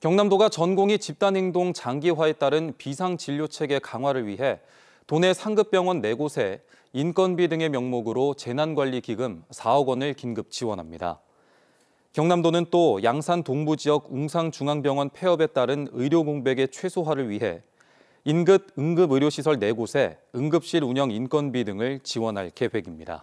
경남도가 전공의 집단행동 장기화에 따른 비상진료 체계 강화를 위해 도내 상급병원 4곳에 인건비 등의 명목으로 재난관리기금 4억 원을 긴급 지원합니다. 경남도는 또 양산 동부 지역 웅상중앙병원 폐업에 따른 의료 공백의 최소화를 위해 인근 응급의료시설 4곳에 응급실 운영 인건비 등을 지원할 계획입니다.